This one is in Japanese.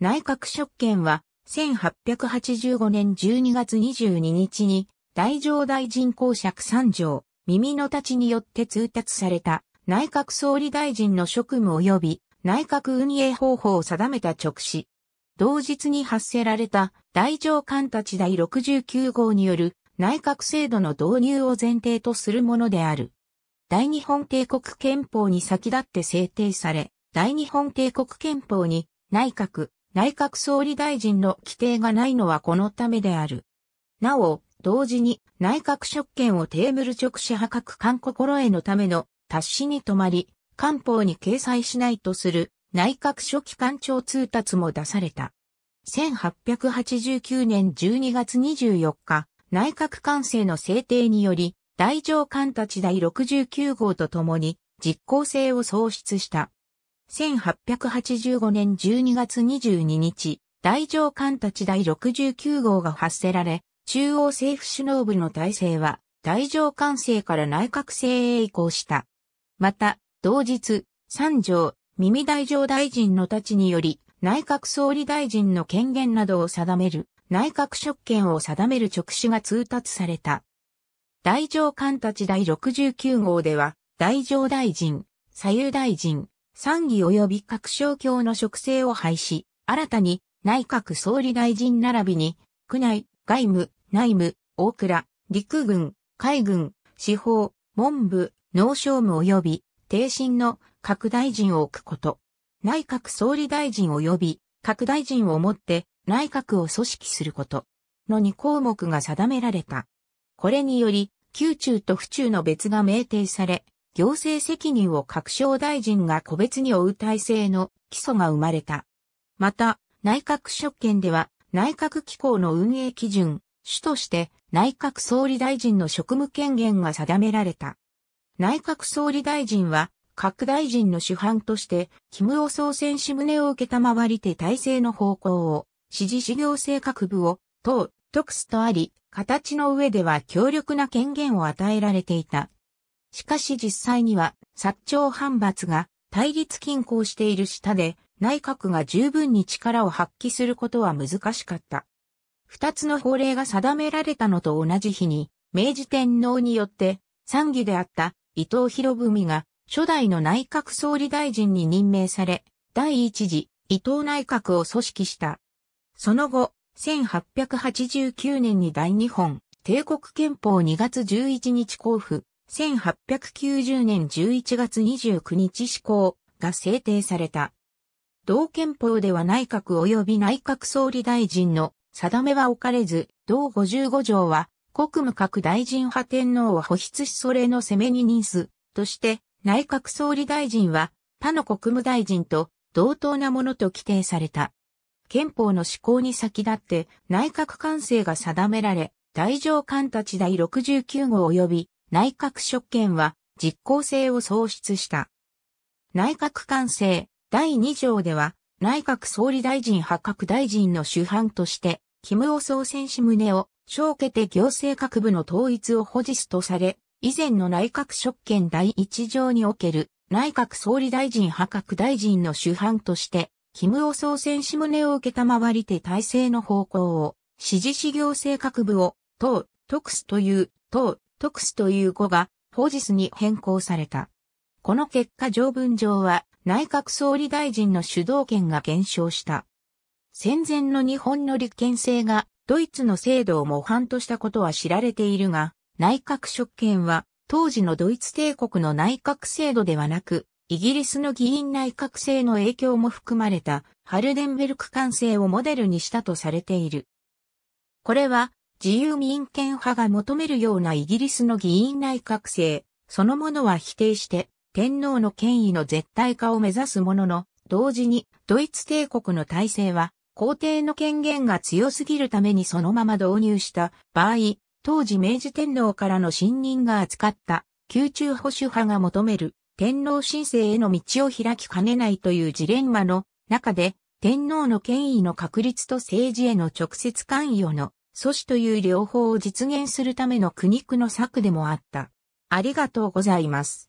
内閣職権は、1885年12月22日に、大乗大臣公爵三条、耳の立ちによって通達された、内閣総理大臣の職務及び、内閣運営方法を定めた直視。同日に発せられた、大乗官たち第69号による、内閣制度の導入を前提とするものである。大日本帝国憲法に先立って制定され、大日本帝国憲法に内閣、内閣総理大臣の規定がないのはこのためである。なお、同時に内閣職権をテーブル直視破格勧心へのための達しに止まり、官報に掲載しないとする内閣書記官庁通達も出された。1889年12月24日、内閣官制の制定により、大上官たち第69号とともに実効性を創出した。1885年12月22日、大上官たち第69号が発せられ、中央政府首脳部の体制は、大上官制から内閣制へ移行した。また、同日、三条、耳大上大臣のたちにより、内閣総理大臣の権限などを定める、内閣職権を定める直旨が通達された。大上官たち第69号では、大上大臣、左右大臣、参議及び各省庁の職制を廃止、新たに内閣総理大臣並びに、区内、外務、内務、大倉、陸軍、海軍、司法、文部、農商務及び、定身の各大臣を置くこと。内閣総理大臣及び、各大臣をもって内閣を組織すること。の2項目が定められた。これにより、宮中と府中の別が明定され、行政責任を各省大臣が個別に負う体制の基礎が生まれた。また、内閣職権では、内閣機構の運営基準、主として内閣総理大臣の職務権限が定められた。内閣総理大臣は、各大臣の主犯として、キムを総選し旨を受けたまわりて体制の方向を、指示事業政各部を、党、特すとあり、形の上では強力な権限を与えられていた。しかし実際には、薩長藩閥が対立均衡している下で、内閣が十分に力を発揮することは難しかった。二つの法令が定められたのと同じ日に、明治天皇によって、参議であった伊藤博文が初代の内閣総理大臣に任命され、第一次伊藤内閣を組織した。その後、1889年に大日本帝国憲法2月11日交付、1890年11月29日施行が制定された。同憲法では内閣及び内閣総理大臣の定めは置かれず、同55条は国務各大臣派天皇を保筆しそれの攻めに任すとして内閣総理大臣は他の国務大臣と同等なものと規定された。憲法の施行に先立って内閣官制が定められ、大上官たち第69号及び内閣職権は実効性を創出した。内閣官制第2条では内閣総理大臣発覚大臣の主犯として、キムオ総選手旨を承けて行政各部の統一を保持すとされ、以前の内閣職権第1条における内閣総理大臣破格大臣の主犯として、キムオ総選手旨を受けたまわりて体制の方向を、支持し行政各部を、党、特すという、党、特スという語が法実に変更された。この結果条文上は内閣総理大臣の主導権が減少した。戦前の日本の立憲制がドイツの制度を模範としたことは知られているが、内閣職権は当時のドイツ帝国の内閣制度ではなく、イギリスの議員内閣制の影響も含まれたハルデンベルク管制をモデルにしたとされている。これは自由民権派が求めるようなイギリスの議員内閣制そのものは否定して、天皇の権威の絶対化を目指すものの、同時にドイツ帝国の体制は皇帝の権限が強すぎるためにそのまま導入した場合、当時明治天皇からの信任が扱った宮中保守派が求める天皇申請への道を開きかねないというジレンマの中で天皇の権威の確立と政治への直接関与の阻止という両方を実現するための苦肉の策でもあった。ありがとうございます。